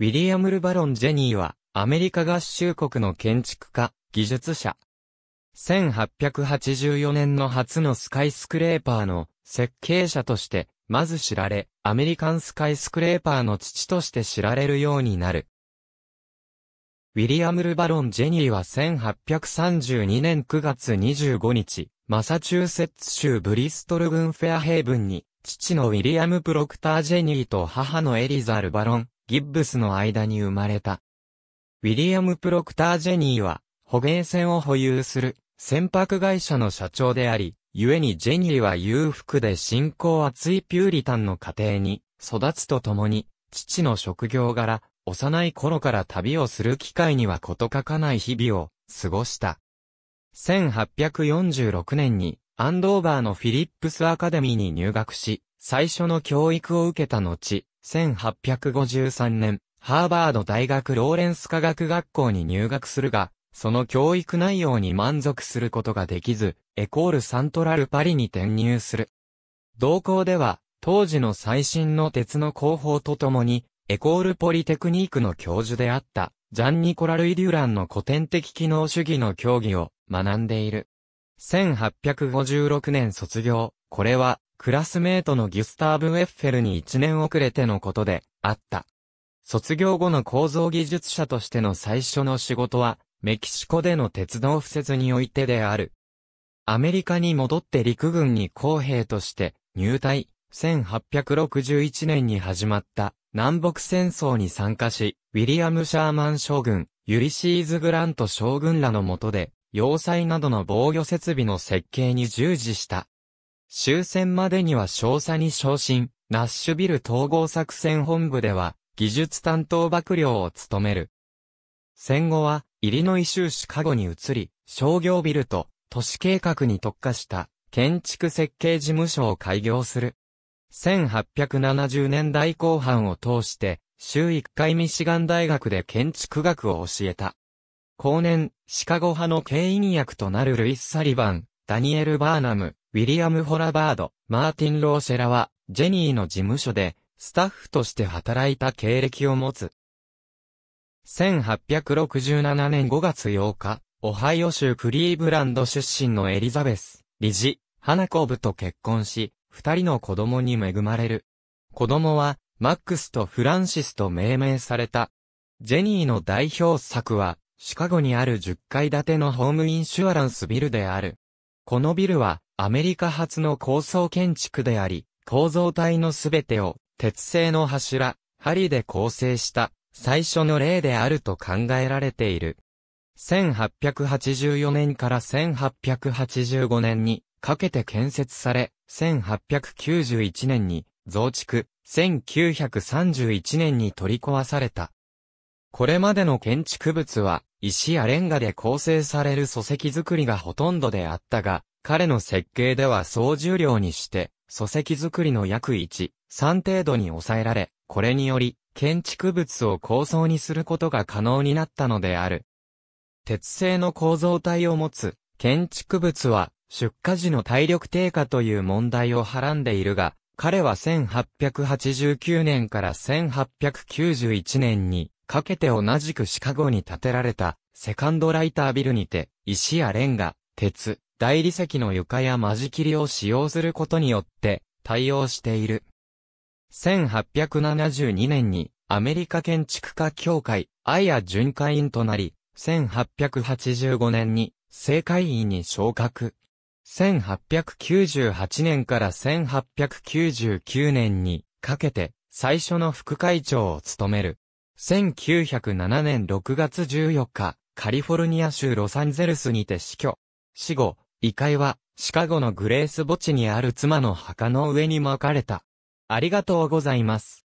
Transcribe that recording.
ウィリアム・ルバロン・ジェニーは、アメリカ合衆国の建築家、技術者。1884年の初のスカイスクレーパーの設計者として、まず知られ、アメリカンスカイスクレーパーの父として知られるようになる。ウィリアム・ルバロン・ジェニーは1832年9月25日、マサチューセッツ州ブリストル郡フェアヘイブンに、父のウィリアム・プロクター・ジェニーと母のエリザ・ルバロン、ギッブスの間に生まれた。ウィリアム・プロクター・ジェニーは、捕鯨船を保有する船舶会社の社長であり、故にジェニーは裕福で信仰厚いピューリタンの家庭に育つとともに、父の職業柄、幼い頃から旅をする機会には事欠かない日々を過ごした。1846年にアンドーバーのフィリップスアカデミーに入学し、最初の教育を受けた後、1853年、ハーバード大学ローレンス科学学校に入学するが、その教育内容に満足することができず、エコールサントラルパリに転入する。同校では、当時の最新の鉄の工法とともに、エコールポリテクニークの教授であった、ジャンニコラル・イデュランの古典的機能主義の教義を学んでいる。1856年卒業、これはクラスメートのギュスターブ・エッフェルに1年遅れてのことで、あった。卒業後の構造技術者としての最初の仕事は、メキシコでの鉄道敷設においてである。アメリカに戻って陸軍に公兵として入隊、1861年に始まった南北戦争に参加し、ウィリアム・シャーマン将軍、ユリシーズ・グラント将軍らの下で、要塞などの防御設備の設計に従事した。終戦までには少佐に昇進、ナッシュビル統合作戦本部では、技術担当幕僚を務める。戦後は、イリノイ州シカゴに移り、商業ビルと都市計画に特化した建築設計事務所を開業する。1870年代後半を通して、週1回ミシガン大学で建築学を教えた。後年、シカゴ派の経営役となるルイス・サリバン、ダニエル・バーナム、ウィリアム・ホラバード、マーティン・ローシェラは、ジェニーの事務所で、スタッフとして働いた経歴を持つ。1867年5月8日、オハイオ州クリーブランド出身のエリザベス、理事、ナコブと結婚し、二人の子供に恵まれる。子供は、マックスとフランシスと命名された。ジェニーの代表作は、シカゴにある10階建てのホームインシュアランスビルである。このビルは、アメリカ初の高層建築であり、構造体のすべてを鉄製の柱、針で構成した最初の例であると考えられている。1884年から1885年にかけて建設され、1891年に増築、1931年に取り壊された。これまでの建築物は石やレンガで構成される礎石造りがほとんどであったが、彼の設計では総重量にして、礎石作りの約1、3程度に抑えられ、これにより、建築物を構想にすることが可能になったのである。鉄製の構造体を持つ、建築物は、出荷時の体力低下という問題をはらんでいるが、彼は1889年から1891年にかけて同じくシカゴに建てられたセカンドライタービルにて石やレンガ、鉄、大理石の床や間仕切りを使用することによって対応している。1872年にアメリカ建築家協会、アイア巡回員となり、1885年に政会員に昇格。1898年から1899年にかけて最初の副会長を務める。1907年6月14日、カリフォルニア州ロサンゼルスにて死去。死後、遺体は、シカゴのグレース墓地にある妻の墓の上に巻かれた。ありがとうございます。